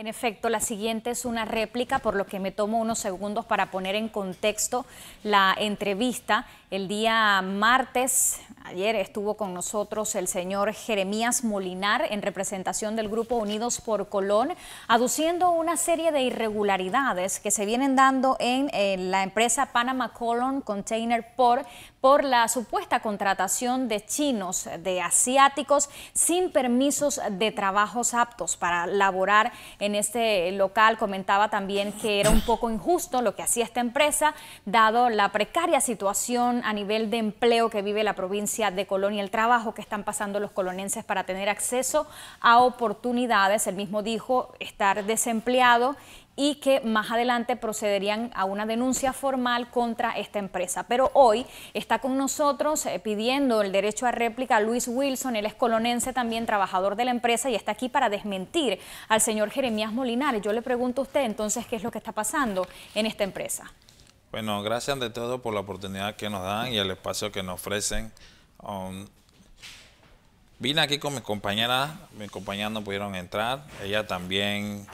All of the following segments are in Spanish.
En efecto, la siguiente es una réplica, por lo que me tomo unos segundos para poner en contexto la entrevista. El día martes, ayer estuvo con nosotros el señor Jeremías Molinar en representación del grupo Unidos por Colón, aduciendo una serie de irregularidades que se vienen dando en, la empresa Panama Colon Container Port, por la supuesta contratación de chinos, de asiáticos, sin permisos de trabajos aptos para laborar en este local. Comentaba también que era un poco injusto lo que hacía esta empresa, dado la precaria situación a nivel de empleo que vive la provincia de Colonia, el trabajo que están pasando los colonenses para tener acceso a oportunidades. El mismo dijo estar desempleado y que más adelante procederían a una denuncia formal contra esta empresa. Pero hoy está con nosotros eh, pidiendo el derecho a réplica Luis Wilson, él es colonense también, trabajador de la empresa y está aquí para desmentir al señor Jeremías Molinares. Yo le pregunto a usted entonces qué es lo que está pasando en esta empresa. Bueno, gracias de todo por la oportunidad que nos dan y el espacio que nos ofrecen. Um, vine aquí con mis compañeras, mis compañeras no pudieron entrar, ella también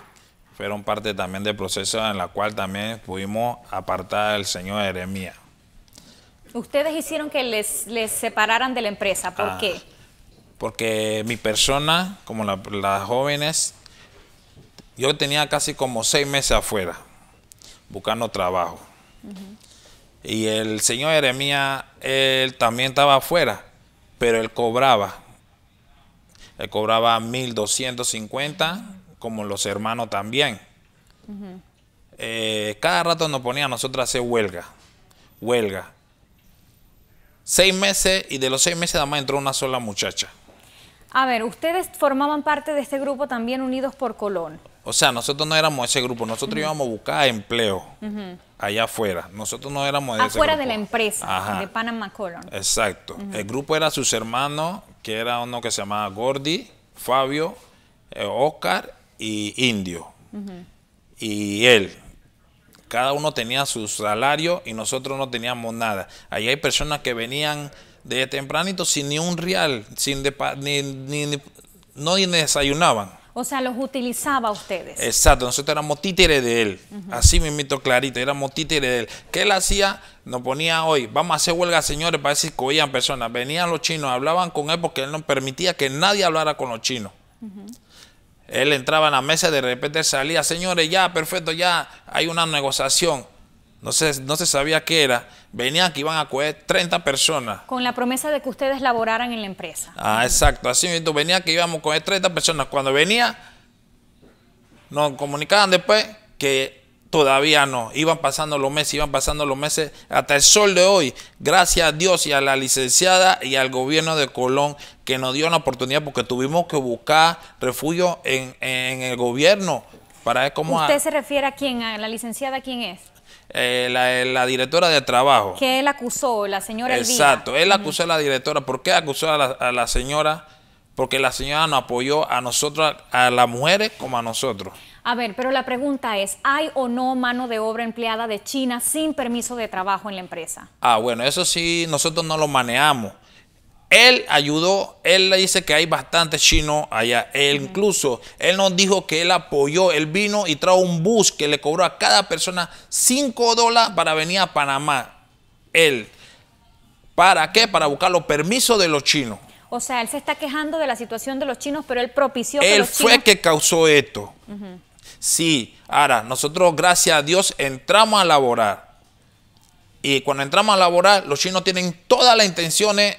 fueron parte también del proceso en la cual también pudimos apartar al señor Jeremías. Ustedes hicieron que les, separaran de la empresa, ¿por ah, qué? Porque mi persona, como las jóvenes, yo tenía casi como seis meses afuera buscando trabajo. Y el señor Jeremías, él también estaba afuera, pero él cobraba. Él cobraba 1.250 como los hermanos también. Eh, cada rato nos ponía a nosotros a hacer huelga, huelga. Seis meses y de los seis meses nada más entró una sola muchacha. A ver, ustedes formaban parte de este grupo también Unidos por Colón. O sea, nosotros no éramos ese grupo, nosotros íbamos a buscar empleo allá afuera. Nosotros no éramos de afuera de la empresa de Panama Colón. Exacto. El grupo era sus hermanos, que era uno que se llamaba Gordy, Fabio, eh, Oscar y Indio. Y él. Cada uno tenía su salario y nosotros no teníamos nada. Ahí hay personas que venían de tempranito sin ni un real, sin ni, no desayunaban. O sea, los utilizaba ustedes. Exacto, nosotros éramos títeres de él. Así me clarito, éramos títeres de él. ¿Qué él hacía? Nos ponía hoy, vamos a hacer huelga, señores, para decir que oían personas. Venían los chinos, hablaban con él porque él no permitía que nadie hablara con los chinos. Él entraba en la mesa y de repente salía, señores, ya, perfecto, ya hay una negociación. No se, no se sabía qué era. Venían que iban a coger 30 personas. Con la promesa de que ustedes laboraran en la empresa. Ah, exacto. Así mismo, venía que íbamos a coger 30 personas. Cuando venía, nos comunicaban después que Todavía no. Iban pasando los meses, iban pasando los meses. Hasta el sol de hoy, gracias a Dios y a la licenciada y al gobierno de Colón que nos dio la oportunidad porque tuvimos que buscar refugio en, el gobierno. Para cómo ¿Usted se refiere a quién? ¿A la licenciada quién es? Eh, eh, la, directora de trabajo. Que él acusó, la señora Exacto, él acusó a la directora. ¿Por qué acusó a la, a la señora? Porque la señora nos apoyó a nosotros, a las mujeres como a nosotros. A ver, pero la pregunta es, ¿hay o no mano de obra empleada de China sin permiso de trabajo en la empresa? Ah, bueno, eso sí, nosotros no lo manejamos. Él ayudó, él le dice que hay bastante chino allá. Él incluso, él nos dijo que él apoyó, él vino y trajo un bus que le cobró a cada persona 5 dólares para venir a Panamá. Él. ¿Para qué? Para buscar los permisos de los chinos. O sea, él se está quejando de la situación de los chinos, pero él propició él que los chinos... Él fue que causó esto. Sí, ahora, nosotros gracias a Dios entramos a laborar. Y cuando entramos a laborar, los chinos tienen todas las intenciones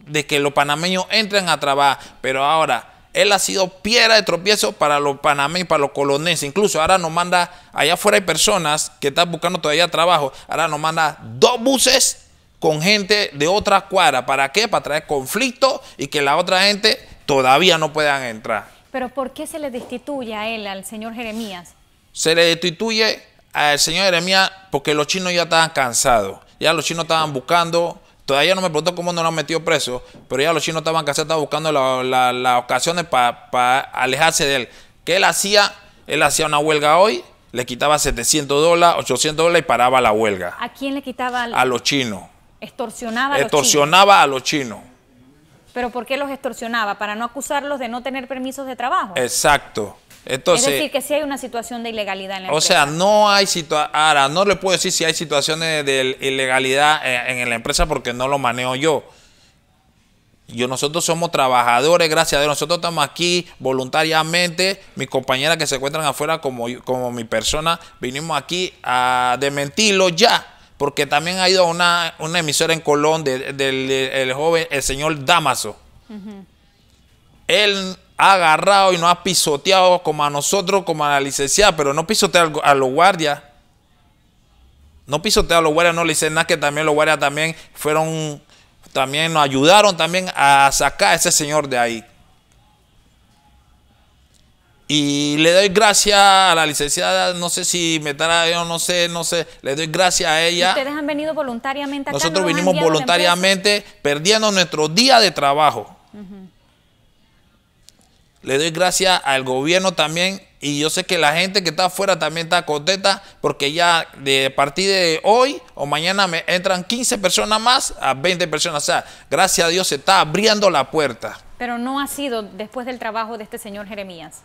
de que los panameños entren a trabajar. Pero ahora, él ha sido piedra de tropiezo para los panameños, para los coloneses. Incluso ahora nos manda, allá afuera hay personas que están buscando todavía trabajo. Ahora nos manda dos buses con gente de otra cuadra. ¿Para qué? Para traer conflicto y que la otra gente todavía no puedan entrar. Pero ¿por qué se le destituye a él, al señor Jeremías? Se le destituye al señor Jeremías porque los chinos ya estaban cansados. Ya los chinos estaban buscando Todavía no me preguntó cómo no lo han metido preso, pero ya los chinos estaban cansados, estaban buscando las ocasiones para alejarse de él. ¿Qué él hacía? Él hacía una huelga hoy, le quitaba 700 dólares, 800 dólares y paraba la huelga. ¿A quién le quitaba? A los chinos. Extorsionaba a los Extorsionaba a los chinos. ¿Pero por qué los extorsionaba? ¿Para no acusarlos de no tener permisos de trabajo? Exacto. Entonces, es decir, que si hay una situación de ilegalidad en la empresa. O sea, no hay situación. Ahora, no le puedo decir si hay situaciones de ilegalidad eh, en, la empresa porque no lo manejo yo. Yo, nosotros somos trabajadores, gracias a Dios. Nosotros estamos aquí voluntariamente. Mis compañeras que se encuentran afuera, como, como mi persona, vinimos aquí a desmentirlo ya porque también ha ido a una, emisora en Colón del joven, el señor Damaso. Él ha agarrado y nos ha pisoteado como a nosotros, como a la licenciada, pero no pisotea a los guardias. No pisotea a los guardias, no le dicen nada, que también los guardias también fueron, también nos ayudaron también a sacar a ese señor de ahí. Y le doy gracias a la licenciada, no sé si me estará yo, no sé, no sé, le doy gracias a ella. Ustedes han venido voluntariamente acá. Nosotros vinimos voluntariamente perdiendo nuestro día de trabajo. Le doy gracias al gobierno también y yo sé que la gente que está afuera también está contenta porque ya de partir de hoy o mañana entran 15 personas más a 20 personas. O sea, gracias a Dios se está abriendo la puerta. Pero no ha sido después del trabajo de este señor Jeremías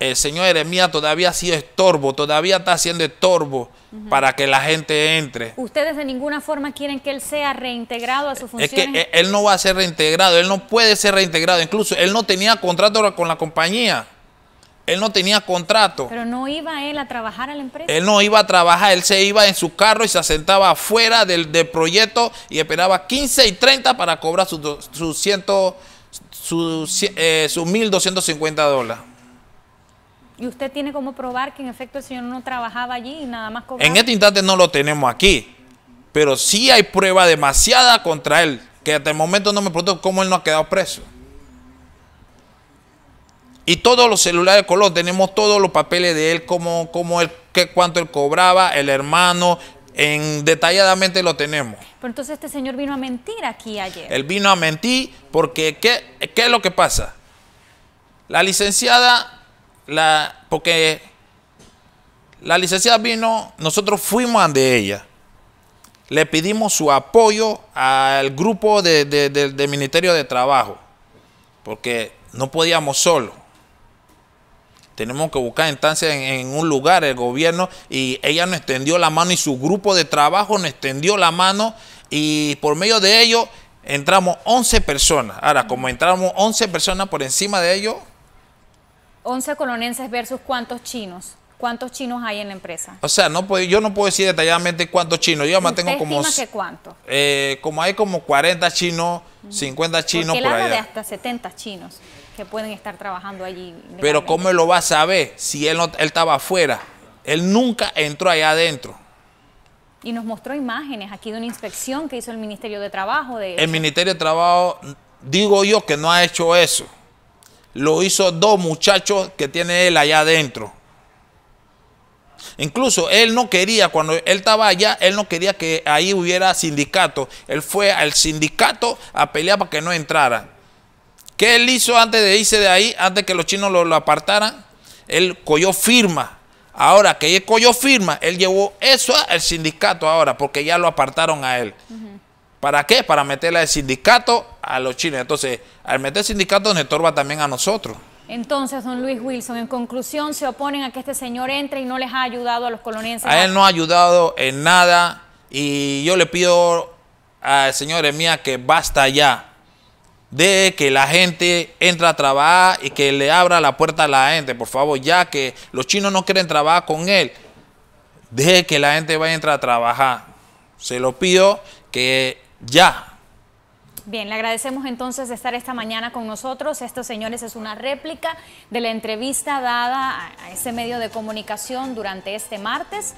el señor Eremia todavía ha sido estorbo, todavía está haciendo estorbo para que la gente entre. ¿Ustedes de ninguna forma quieren que él sea reintegrado a su función? Es que e- él no va a ser reintegrado, él no puede ser reintegrado. Incluso él no tenía contrato con la compañía. Él no tenía contrato. Pero no iba él a trabajar a la empresa. Él no iba a trabajar, él se iba en su carro y se asentaba afuera del, del proyecto y esperaba 15 y 30 para cobrar sus 1.250 eh, dólares y usted tiene como probar que en efecto el señor no trabajaba allí y nada más cobraba. En este instante no lo tenemos aquí, pero sí hay prueba demasiada contra él, que hasta el momento no me pregunto cómo él no ha quedado preso. Y todos los celulares de Colón, tenemos todos los papeles de él, cómo, él, qué, cuánto él cobraba, el hermano, en detalladamente lo tenemos. Pero entonces este señor vino a mentir aquí ayer. Él vino a mentir porque ¿qué, qué es lo que pasa? La licenciada la, porque la licenciada vino, nosotros fuimos ante ella, le pedimos su apoyo al grupo de, del Ministerio de Trabajo, porque no podíamos solos. Tenemos que buscar instancias en, un lugar, el gobierno, y ella nos extendió la mano y su grupo de trabajo nos extendió la mano y por medio de ello entramos 11 personas. Ahora, como entramos 11 personas por encima de ellos, 11 colonenses versus cuántos chinos. ¿Cuántos chinos hay en la empresa? O sea, no yo no puedo decir detalladamente cuántos chinos. Yo más tengo como. que cuántos? Eh, como hay como 40 chinos, 50 chinos por allá. de hasta 70 chinos que pueden estar trabajando allí. Pero ¿cómo lo va a saber si él, él estaba afuera? Él nunca entró allá adentro. Y nos mostró imágenes aquí de una inspección que hizo el Ministerio de Trabajo. De el Ministerio de Trabajo, digo yo que no ha hecho eso lo hizo dos muchachos que tiene él allá adentro. Incluso él no quería, cuando él estaba allá, él no quería que ahí hubiera sindicato. Él fue al sindicato a pelear para que no entrara. ¿Qué él hizo antes de irse de ahí, antes que los chinos lo, apartaran? Él cogió firma. Ahora que él cogió firma, él llevó eso al sindicato ahora, porque ya lo apartaron a él. ¿Para qué? Para meterle al sindicato a los chinos. Entonces, al meter sindicato nos estorba también a nosotros. Entonces, don Luis Wilson, en conclusión, se oponen a que este señor entre y no les ha ayudado a los colonenses. A él no ha ayudado en nada y yo le pido al señor mía que basta ya de que la gente entre a trabajar y que le abra la puerta a la gente, por favor, ya que los chinos no quieren trabajar con él, deje que la gente vaya a entrar a trabajar. Se lo pido que ya. Bien, le agradecemos entonces estar esta mañana con nosotros. estos señores, es una réplica de la entrevista dada a ese medio de comunicación durante este martes.